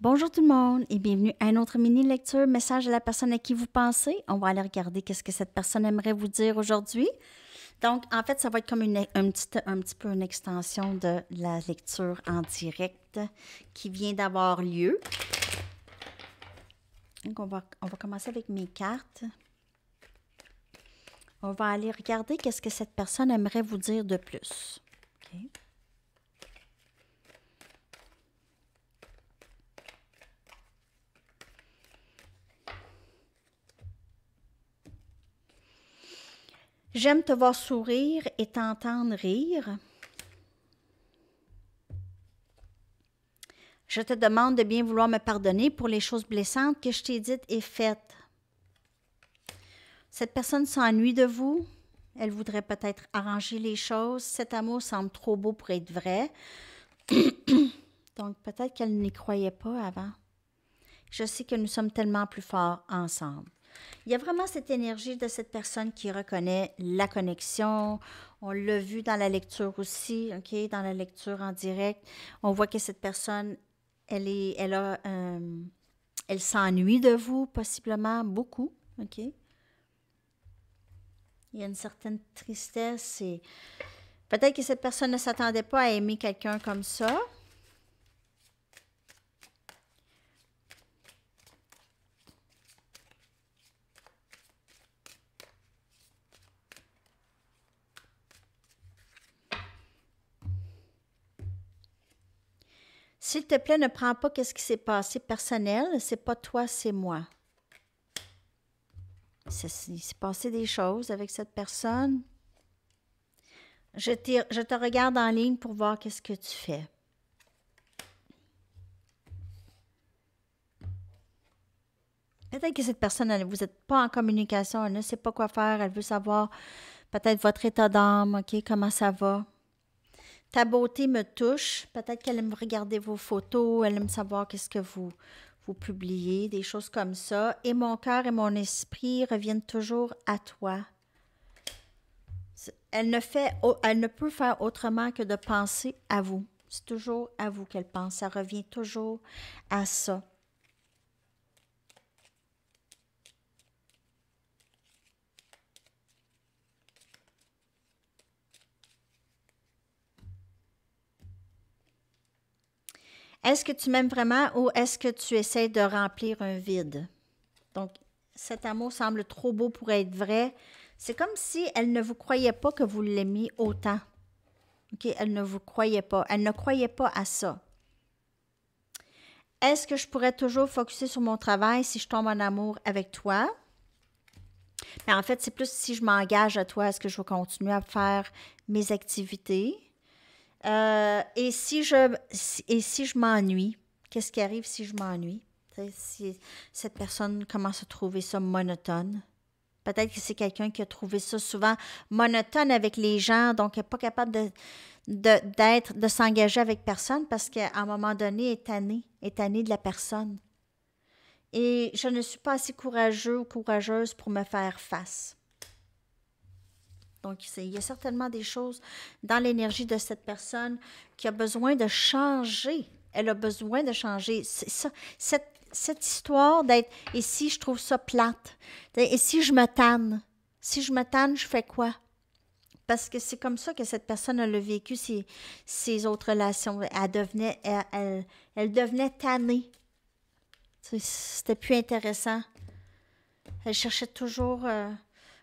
Bonjour tout le monde et bienvenue à une autre mini lecture message à la personne à qui vous pensez. On va aller regarder qu'est-ce que cette personne aimerait vous dire aujourd'hui. Donc en fait, ça va être comme une, un, petit, un petit peu une extension de la lecture en direct qui vient d'avoir lieu. Donc on va, on va commencer avec mes cartes. On va aller regarder qu'est-ce que cette personne aimerait vous dire de plus. OK. J'aime te voir sourire et t'entendre rire. Je te demande de bien vouloir me pardonner pour les choses blessantes que je t'ai dites et faites. Cette personne s'ennuie de vous. Elle voudrait peut-être arranger les choses. Cet amour semble trop beau pour être vrai. Donc peut-être qu'elle n'y croyait pas avant. Je sais que nous sommes tellement plus forts ensemble il y a vraiment cette énergie de cette personne qui reconnaît la connexion. On l'a vu dans la lecture aussi, OK, dans la lecture en direct. On voit que cette personne, elle euh, elle s'ennuie de vous, possiblement beaucoup, OK? Il y a une certaine tristesse peut-être que cette personne ne s'attendait pas à aimer quelqu'un comme ça. S'il te plaît, ne prends pas qu'est-ce qui s'est passé personnel. C'est pas toi, c'est moi. il s'est passé des choses avec cette personne. Je, je te regarde en ligne pour voir qu'est-ce que tu fais. Peut-être que cette personne, vous n'êtes pas en communication, elle ne sait pas quoi faire, elle veut savoir peut-être votre état d'âme, OK, comment ça va. Ta beauté me touche. Peut-être qu'elle aime regarder vos photos, elle aime savoir qu'est-ce que vous, vous publiez, des choses comme ça. Et mon cœur et mon esprit reviennent toujours à toi. Elle ne, fait, elle ne peut faire autrement que de penser à vous. C'est toujours à vous qu'elle pense. Ça revient toujours à ça. Est-ce que tu m'aimes vraiment ou est-ce que tu essaies de remplir un vide? Donc, cet amour semble trop beau pour être vrai. C'est comme si elle ne vous croyait pas que vous l'aimiez autant. Elle ne vous croyait pas. Elle ne croyait pas à ça. Est-ce que je pourrais toujours focuser sur mon travail si je tombe en amour avec toi? Mais en fait, c'est plus si je m'engage à toi, est-ce que je vais continuer à faire mes activités? Euh, et si je, et si je m'ennuie, qu'est-ce qui arrive si je m'ennuie? Si cette personne commence à trouver ça monotone. Peut-être que c'est quelqu'un qui a trouvé ça souvent monotone avec les gens, donc n'est pas capable de, d'être, de, s'engager avec personne parce qu'à un moment donné, est année, est année de la personne. Et je ne suis pas assez courageux ou courageuse pour me faire face. Donc, il y a certainement des choses dans l'énergie de cette personne qui a besoin de changer. Elle a besoin de changer. Ça, cette, histoire d'être et si je trouve ça plate, et si je me tanne, si je me tanne, je fais quoi? Parce que c'est comme ça que cette personne a a vécu ses, autres relations. Elle devenait, elle, elle, devenait tannée. C'était plus intéressant. Elle cherchait toujours. Euh,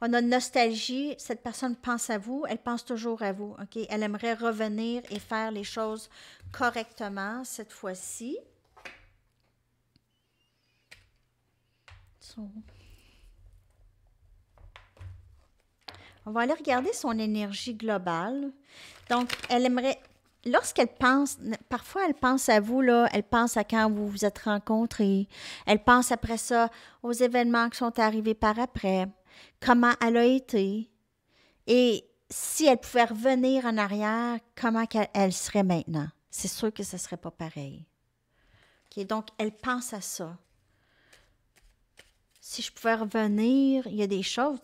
on a nostalgie, cette personne pense à vous, elle pense toujours à vous, OK? Elle aimerait revenir et faire les choses correctement cette fois-ci. On va aller regarder son énergie globale. Donc, elle aimerait, lorsqu'elle pense, parfois elle pense à vous, là, elle pense à quand vous vous êtes rencontrés, elle pense après ça aux événements qui sont arrivés par après, comment elle a été et si elle pouvait revenir en arrière, comment elle, serait maintenant. C'est sûr que ce ne serait pas pareil. donc, elle pense à ça. Si je pouvais revenir, il y a des choses.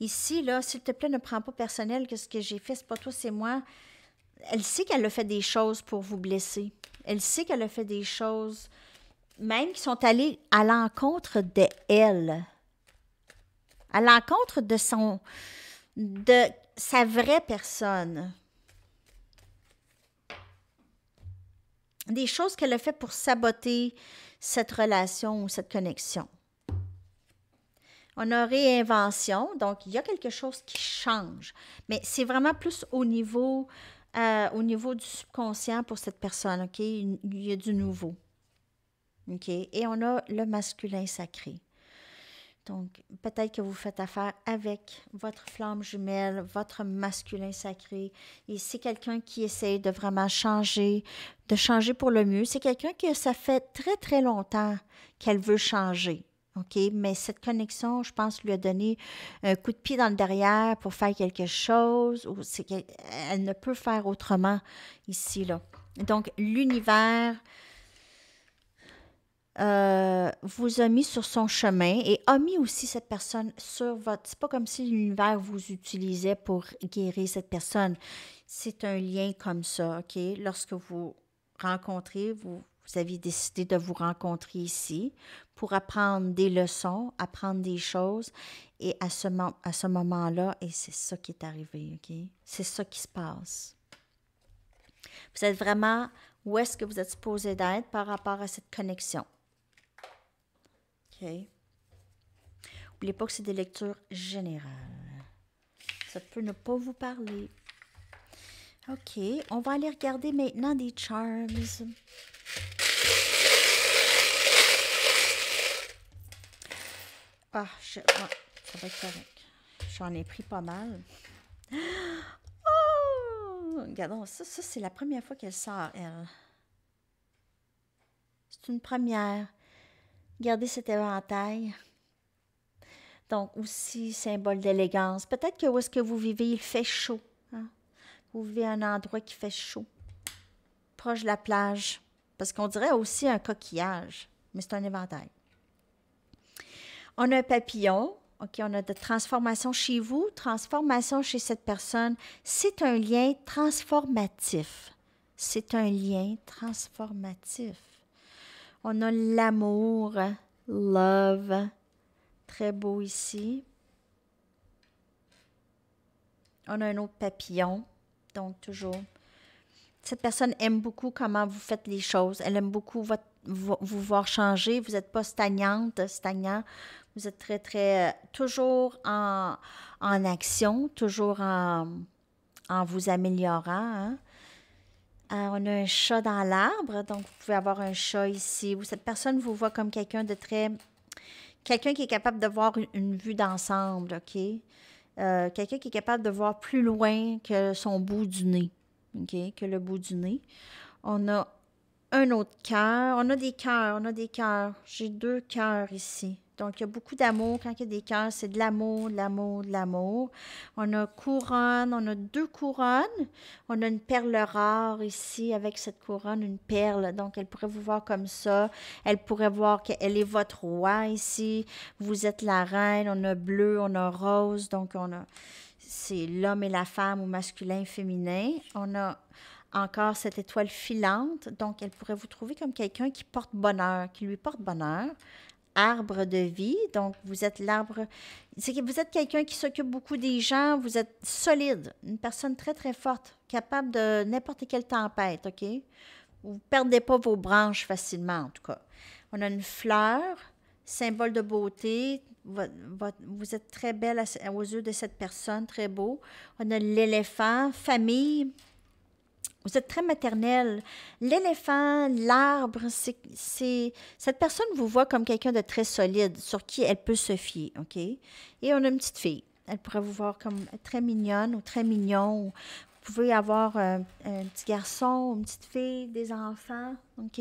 ici, là, s'il te plaît, ne prends pas personnel que ce que j'ai fait, c'est pas toi, c'est moi. Elle sait qu'elle a fait des choses pour vous blesser. Elle sait qu'elle a fait des choses, même qui sont allées à l'encontre d'elle à l'encontre de son de sa vraie personne. Des choses qu'elle a fait pour saboter cette relation ou cette connexion. On a réinvention, donc il y a quelque chose qui change, mais c'est vraiment plus au niveau, euh, au niveau du subconscient pour cette personne, OK? Il y a du nouveau. OK? Et on a le masculin sacré. Donc, peut-être que vous faites affaire avec votre flamme jumelle, votre masculin sacré. Et c'est quelqu'un qui essaye de vraiment changer, de changer pour le mieux. C'est quelqu'un que ça fait très, très longtemps qu'elle veut changer. OK? Mais cette connexion, je pense, lui a donné un coup de pied dans le derrière pour faire quelque chose. Ou c'est qu'elle ne peut faire autrement ici, là. Donc, l'univers euh, vous a mis sur son chemin et a mis aussi cette personne sur votre. C'est pas comme si l'univers vous utilisait pour guérir cette personne. C'est un lien comme ça, OK? Lorsque vous rencontrez, vous, avez décidé de vous rencontrer ici pour apprendre des leçons, apprendre des choses. Et à ce, à ce moment-là, et c'est ça qui est arrivé, OK? C'est ça qui se passe. Vous êtes vraiment où est-ce que vous êtes supposé d'être par rapport à cette connexion. N'oubliez pas que c'est des lectures générales. Ça peut ne pas vous parler. OK. On va aller regarder maintenant des charms. Ah, je... ça va être correct. J'en ai pris pas mal. Oh! Regardons, ça, ça c'est la première fois qu'elle sort, elle. C'est une première. Gardez cet éventail. Donc, aussi, symbole d'élégance. Peut-être que où est-ce que vous vivez, il fait chaud. Hein? Vous vivez à un endroit qui fait chaud, proche de la plage, parce qu'on dirait aussi un coquillage, mais c'est un éventail. On a un papillon. OK, on a de transformation chez vous, transformation chez cette personne. C'est un lien transformatif. C'est un lien transformatif. On a l'amour, love. Très beau ici. On a un autre papillon. Donc, toujours. Cette personne aime beaucoup comment vous faites les choses. Elle aime beaucoup vous, voir changer. Vous n'êtes pas stagnante, stagnant. Vous êtes très, très. Euh, toujours en, action, toujours en, en vous améliorant. Hein. Euh, on a un chat dans l'arbre, donc vous pouvez avoir un chat ici, Ou cette personne vous voit comme quelqu'un de très... Quelqu'un qui est capable de voir une, vue d'ensemble, OK? Euh, quelqu'un qui est capable de voir plus loin que son bout du nez, OK? Que le bout du nez. On a un autre cœur. On a des cœurs, on a des cœurs. J'ai deux cœurs ici. Donc, il y a beaucoup d'amour. Quand il y a des cœurs, c'est de l'amour, de l'amour, de l'amour. On a couronne, on a deux couronnes. On a une perle rare ici avec cette couronne, une perle. Donc, elle pourrait vous voir comme ça. Elle pourrait voir qu'elle est votre roi ici. Vous êtes la reine. On a bleu, on a rose. Donc, on a... C'est l'homme et la femme ou masculin féminin. On a encore cette étoile filante. Donc, elle pourrait vous trouver comme quelqu'un qui porte bonheur, qui lui porte bonheur arbre de vie. Donc, vous êtes l'arbre. C'est que vous êtes quelqu'un qui s'occupe beaucoup des gens, vous êtes solide, une personne très, très forte, capable de n'importe quelle tempête, OK? Vous ne perdez pas vos branches facilement, en tout cas. On a une fleur, symbole de beauté. vous êtes très belle aux yeux de cette personne, très beau. On a l'éléphant, famille, vous êtes très maternel. L'éléphant, l'arbre, c'est, cette personne vous voit comme quelqu'un de très solide sur qui elle peut se fier, ok Et on a une petite fille. Elle pourrait vous voir comme très mignonne ou très mignon. vous pouvez avoir euh, un petit garçon, une petite fille, des enfants, ok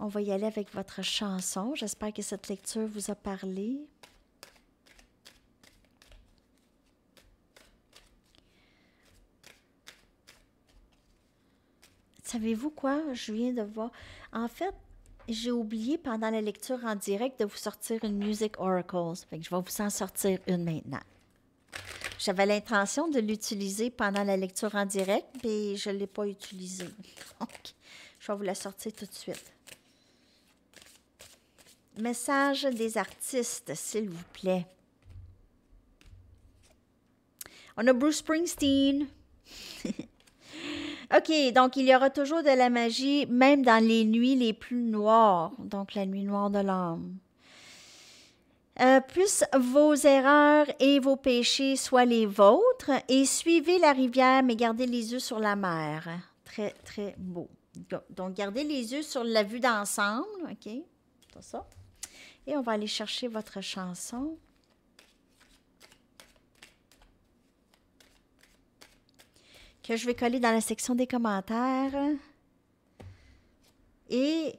On va y aller avec votre chanson. J'espère que cette lecture vous a parlé. Savez-vous quoi? Je viens de voir. En fait, j'ai oublié pendant la lecture en direct de vous sortir une Music Oracles. Fait je vais vous en sortir une maintenant. J'avais l'intention de l'utiliser pendant la lecture en direct, mais je ne l'ai pas utilisée. Donc, je vais vous la sortir tout de suite. Message des artistes, s'il vous plaît. On a Bruce Springsteen. OK, donc il y aura toujours de la magie, même dans les nuits les plus noires, donc la nuit noire de l'âme. Euh, plus vos erreurs et vos péchés soient les vôtres, et suivez la rivière, mais gardez les yeux sur la mer. Très, très beau. Donc, gardez les yeux sur la vue d'ensemble, OK? C'est ça. Et on va aller chercher votre chanson. que je vais coller dans la section des commentaires. Et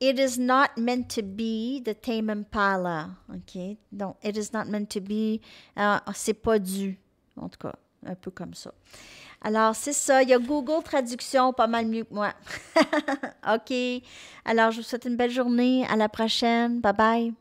It is not meant to be the Tame Impala. OK? Donc, it is not meant to be, euh, c'est pas dû. En tout cas, un peu comme ça. Alors, c'est ça. Il y a Google Traduction, pas mal mieux que moi. OK. Alors, je vous souhaite une belle journée. À la prochaine. Bye bye.